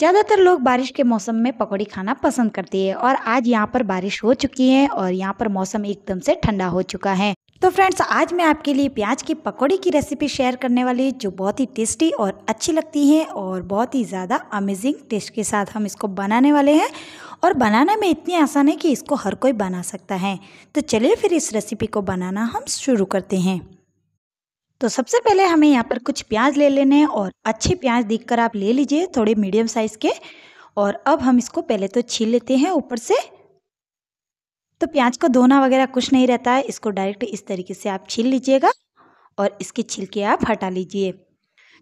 ज़्यादातर लोग बारिश के मौसम में पकौड़ी खाना पसंद करते हैं और आज यहाँ पर बारिश हो चुकी है और यहाँ पर मौसम एकदम से ठंडा हो चुका है तो फ्रेंड्स आज मैं आपके लिए प्याज की पकौड़ी की रेसिपी शेयर करने वाली जो बहुत ही टेस्टी और अच्छी लगती है और बहुत ही ज़्यादा अमेजिंग टेस्ट के साथ हम इसको बनाने वाले हैं और बनाने में इतनी आसान है कि इसको हर कोई बना सकता है तो चलिए फिर इस रेसिपी को बनाना हम शुरू करते हैं तो सबसे पहले हमें यहाँ पर कुछ प्याज ले लेने हैं और अच्छे प्याज देखकर आप ले लीजिए थोड़े मीडियम साइज़ के और अब हम इसको पहले तो छील लेते हैं ऊपर से तो प्याज को धोना वगैरह कुछ नहीं रहता है इसको डायरेक्ट इस तरीके से आप छील लीजिएगा और इसके छिलके आप हटा लीजिए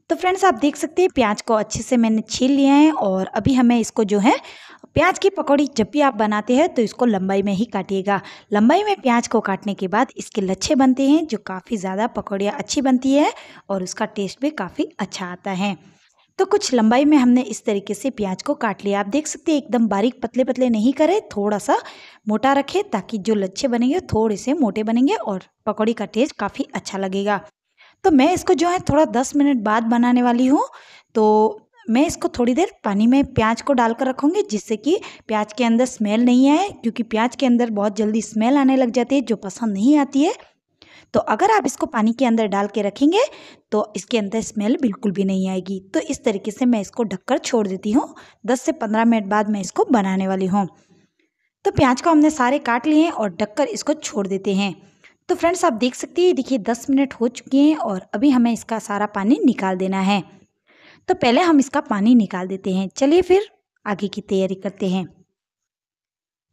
तो फ्रेंड्स आप देख सकते हैं प्याज को अच्छे से मैंने छील लिया है और अभी हमें इसको जो है प्याज की पकौड़ी जब भी आप बनाते हैं तो इसको लंबाई में ही काटिएगा लंबाई में प्याज को काटने के बाद इसके लच्छे बनते हैं जो काफ़ी ज़्यादा पकौड़ियाँ अच्छी बनती है और उसका टेस्ट भी काफ़ी अच्छा आता है तो कुछ लंबाई में हमने इस तरीके से प्याज को काट लिया आप देख सकते हैं एकदम बारीक पतले पतले नहीं करें थोड़ा सा मोटा रखें ताकि जो लच्छे बनेंगे थोड़े से मोटे बनेंगे और पकौड़ी का टेस्ट काफ़ी अच्छा लगेगा तो मैं इसको जो है थोड़ा दस मिनट बाद बनाने वाली हूँ तो मैं इसको थोड़ी देर पानी में प्याज को डालकर रखूँगी जिससे कि प्याज के अंदर स्मेल नहीं आए क्योंकि प्याज के अंदर बहुत जल्दी स्मेल आने लग जाती है जो पसंद नहीं आती है तो अगर आप इसको पानी के अंदर डाल के रखेंगे तो इसके अंदर स्मेल बिल्कुल भी नहीं आएगी तो इस तरीके से मैं इसको ढककर छोड़ देती हूँ दस से पंद्रह मिनट बाद मैं इसको बनाने वाली हूँ तो प्याज को हमने सारे काट लिए हैं और ढककर इसको छोड़ देते हैं तो फ्रेंड्स आप देख सकती हैं देखिए दस मिनट हो चुके हैं और अभी हमें इसका सारा पानी निकाल देना है तो पहले हम इसका पानी निकाल देते हैं चलिए फिर आगे की तैयारी करते हैं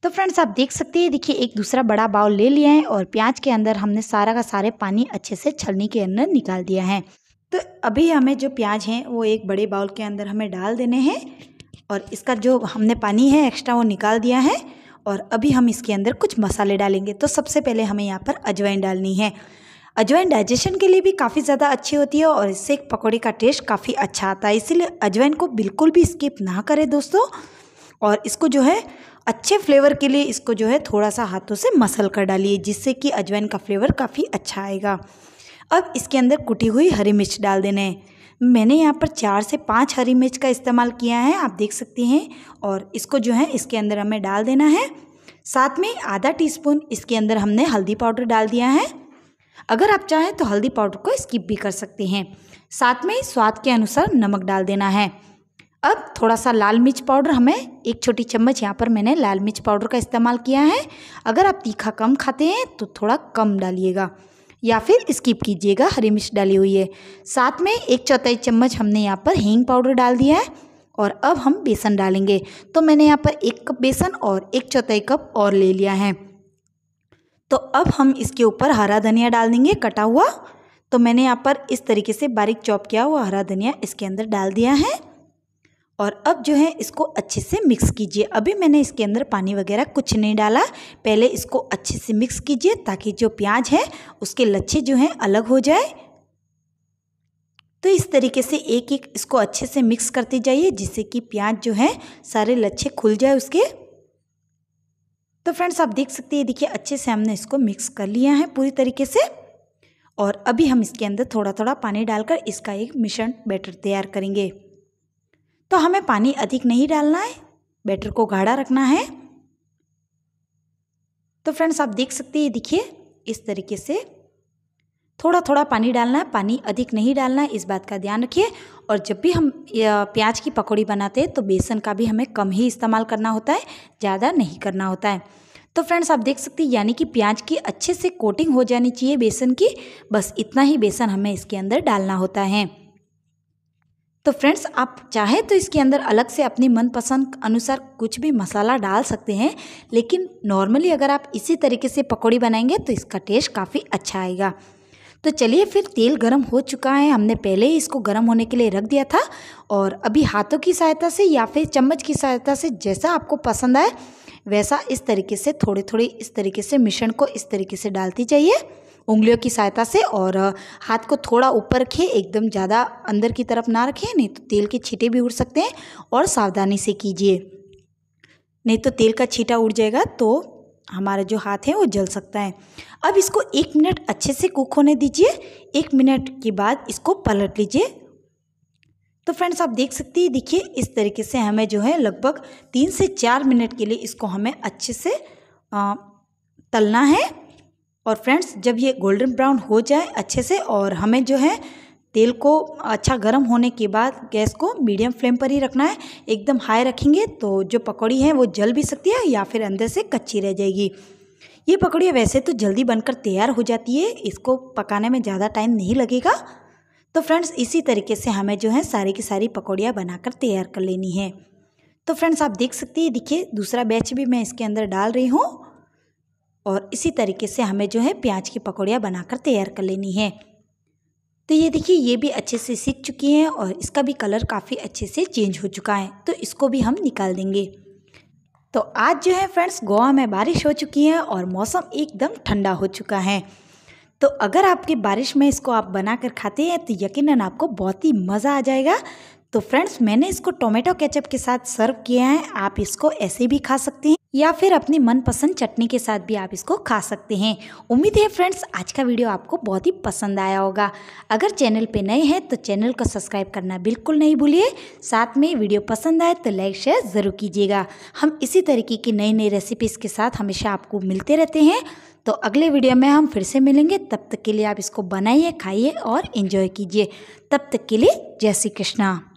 तो फ्रेंड्स आप देख सकते हैं देखिए एक दूसरा बड़ा बाउल ले लिया है और प्याज के अंदर हमने सारा का सारे पानी अच्छे से छलनी के अंदर निकाल दिया है तो अभी हमें जो प्याज हैं वो एक बड़े बाउल के अंदर हमें डाल देने हैं और इसका जो हमने पानी है एक्स्ट्रा वो निकाल दिया है और अभी हम इसके अंदर कुछ मसाले डालेंगे तो सबसे पहले हमें यहाँ पर अजवाइन डालनी है अजवाइन डाइजेशन के लिए भी काफ़ी ज़्यादा अच्छी होती है और इससे एक पकौड़े का टेस्ट काफ़ी अच्छा आता है इसीलिए अजवाइन को बिल्कुल भी स्किप ना करें दोस्तों और इसको जो है अच्छे फ्लेवर के लिए इसको जो है थोड़ा सा हाथों से मसल कर डालिए जिससे कि अजवाइन का फ्लेवर काफ़ी अच्छा आएगा अब इसके अंदर कुटी हुई हरी मिर्च डाल देना है मैंने यहाँ पर चार से पाँच हरी मिर्च का इस्तेमाल किया है आप देख सकते हैं और इसको जो है इसके अंदर हमें डाल देना है साथ में आधा टीस्पून इसके अंदर हमने हल्दी पाउडर डाल दिया है अगर आप चाहें तो हल्दी पाउडर को स्किप भी कर सकते हैं साथ में स्वाद के अनुसार नमक डाल देना है अब थोड़ा सा लाल मिर्च पाउडर हमें एक छोटी चम्मच यहाँ पर मैंने लाल मिर्च पाउडर का इस्तेमाल किया है अगर आप तीखा कम खाते हैं तो थोड़ा कम डालिएगा या फिर स्किप कीजिएगा हरी मिर्च डाली हुई है साथ में एक चौथाई चम्मच हमने यहाँ पर हींग पाउडर डाल दिया है और अब हम बेसन डालेंगे तो मैंने यहाँ पर एक कप बेसन और एक चौथाई कप और ले लिया है तो अब हम इसके ऊपर हरा धनिया डाल देंगे कटा हुआ तो मैंने यहाँ पर इस तरीके से बारीक चॉप किया हुआ हरा धनिया इसके अंदर डाल दिया है और अब जो है इसको अच्छे से मिक्स कीजिए अभी मैंने इसके अंदर पानी वगैरह कुछ नहीं डाला पहले इसको अच्छे से मिक्स कीजिए ताकि जो प्याज है उसके लच्छे जो हैं अलग हो जाए तो इस तरीके से एक एक इसको अच्छे से मिक्स करते जाइए जिससे कि प्याज जो है सारे लच्छे खुल जाए उसके तो फ्रेंड्स आप देख सकते हैं देखिए अच्छे से हमने इसको मिक्स कर लिया है पूरी तरीके से और अभी हम इसके अंदर थोड़ा थोड़ा पानी डालकर इसका एक मिश्रण बैटर तैयार करेंगे तो हमें पानी अधिक नहीं डालना है बैटर को गाढ़ा रखना है तो फ्रेंड्स आप देख सकते हैं देखिए इस तरीके से थोड़ा थोड़ा पानी डालना है पानी अधिक नहीं डालना है इस बात का ध्यान रखिए और जब भी हम प्याज की पकौड़ी बनाते हैं तो बेसन का भी हमें कम ही इस्तेमाल करना होता है ज़्यादा नहीं करना होता है तो फ्रेंड्स आप देख सकते हैं यानी कि प्याज की अच्छे से कोटिंग हो जानी चाहिए बेसन की बस इतना ही बेसन हमें इसके अंदर डालना होता है तो फ्रेंड्स आप चाहे तो इसके अंदर अलग से अपनी मनपसंद अनुसार कुछ भी मसाला डाल सकते हैं लेकिन नॉर्मली अगर आप इसी तरीके से पकौड़ी बनाएंगे तो इसका टेस्ट काफ़ी अच्छा आएगा तो चलिए फिर तेल गर्म हो चुका है हमने पहले ही इसको गर्म होने के लिए रख दिया था और अभी हाथों की सहायता से या फिर चम्मच की सहायता से जैसा आपको पसंद आए वैसा इस तरीके से थोड़े थोड़े इस तरीके से मिश्रण को इस तरीके से डालती जाइए उंगलियों की सहायता से और हाथ को थोड़ा ऊपर रखिए एकदम ज़्यादा अंदर की तरफ ना रखिए नहीं तो तेल के छीटे भी उड़ सकते हैं और सावधानी से कीजिए नहीं तो तेल का छीटा उड़ जाएगा तो हमारा जो हाथ है वो जल सकता है अब इसको एक मिनट अच्छे से कुक होने दीजिए एक मिनट के बाद इसको पलट लीजिए तो फ्रेंड्स आप देख सकते हैं देखिए इस तरीके से हमें जो है लगभग तीन से चार मिनट के लिए इसको हमें अच्छे से आ, तलना है और फ्रेंड्स जब ये गोल्डन ब्राउन हो जाए अच्छे से और हमें जो है तेल को अच्छा गर्म होने के बाद गैस को मीडियम फ्लेम पर ही रखना है एकदम हाई रखेंगे तो जो पकौड़ी है वो जल भी सकती है या फिर अंदर से कच्ची रह जाएगी ये पकौड़ियाँ वैसे तो जल्दी बनकर तैयार हो जाती है इसको पकाने में ज़्यादा टाइम नहीं लगेगा तो फ्रेंड्स इसी तरीके से हमें जो है सारी की सारी पकौड़ियाँ बनाकर तैयार कर लेनी है तो फ्रेंड्स आप देख सकती हैं देखिए दूसरा बैच भी मैं इसके अंदर डाल रही हूँ और इसी तरीके से हमें जो है प्याज की पकौड़ियाँ बनाकर तैयार कर लेनी है तो ये देखिए ये भी अच्छे से सीख चुकी हैं और इसका भी कलर काफ़ी अच्छे से चेंज हो चुका है तो इसको भी हम निकाल देंगे तो आज जो है फ्रेंड्स गोवा में बारिश हो चुकी है और मौसम एकदम ठंडा हो चुका है तो अगर आपके बारिश में इसको आप बना कर खाते हैं तो यकीनन आपको बहुत ही मज़ा आ जाएगा तो फ्रेंड्स मैंने इसको टोमेटो केचप के साथ सर्व किया है आप इसको ऐसे भी खा सकते हैं या फिर अपनी मनपसंद चटनी के साथ भी आप इसको खा सकते हैं उम्मीद है फ्रेंड्स आज का वीडियो आपको बहुत ही पसंद आया होगा अगर चैनल पे नए हैं तो चैनल को सब्सक्राइब करना बिल्कुल नहीं भूलिए साथ में वीडियो पसंद आए तो लाइक शेयर ज़रूर कीजिएगा हम इसी तरीके की नई नई रेसिपीज़ के साथ हमेशा आपको मिलते रहते हैं तो अगले वीडियो में हम फिर से मिलेंगे तब तक के लिए आप इसको बनाइए खाइए और इन्जॉय कीजिए तब तक के लिए जय श्री कृष्णा